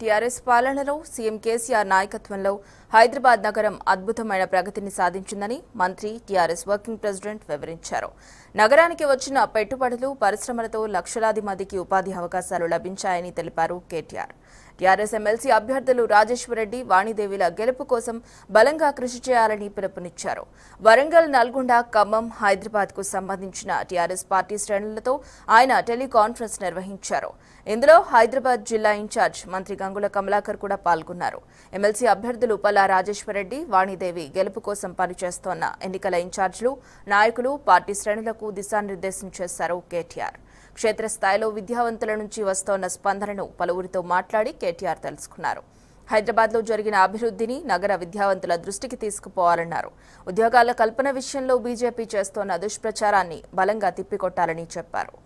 TRS పాలనలో CM KCR నాయకత్వంలో హైదరాబాద్ నగరం అద్భుతమైన ప్రగతిని సాధించిందని మంత్రి టీఆర్ఎస్ వర్కింగ్ ప్రెసిడెంట్ వివరించారు నగరానికి వచ్చిన పెట్టుబడులు పరిశ్రమలతో లక్షలాది మందికి ఉపాధి అవకాశాలు లభించాయని తెలిపారు కేటీఆర్ టీఆర్ఎస్ ఎమ్మెల్సీ అభ్యర్థులు రాజేశ్వరరెడ్డి వాణిదేవిల గెలుపు కోసం బలంగా కృషి చేయాలని పిలుపునిచ్చారు వరంగల్ నల్గొండ ఖమ్మం హైదరాబాద్ కు సంబంధించిన టీఆర్ఎస్ పార్టీ శ్రేణులతో ఆయన టెలికాన్ఫరెన్స్ నిర్వహించారు ఇందులో హైదరాబాద్ జిల్లా ఇన్ఛార్జ్ మంత్రి గంగుల కమలాకర్ కూడా పాల్గొన్నారు ఎమ్మెల్సీ అభ్యర్థులు పల్లా రాజేశ్వరరెడ్డి వాణిదేవి గెలుపు కోసం పనిచేస్తోన్న ఎన్నికల ఇన్ఛార్జీలు నాయకులు పార్టీ శ్రేణులకు దిశానిర్దేశం చేశారు కేటీఆర్ క్షేత్రస్థాయిలో విద్యావంతుల నుంచి వస్తోన్న స్పందనను పలువురితో మాట్లాడి కేటీఆర్ తెలుసుకున్నారు హైదరాబాద్లో జరిగిన అభివృద్ధిని నగర విద్యావంతుల దృష్టికి తీసుకుపోవాలన్నారు ఉద్యోగాల కల్పన విషయంలో బీజేపీ చేస్తోన్న దుష్ప్రచారాన్ని బలంగా తిప్పికొట్టాలని చెప్పారు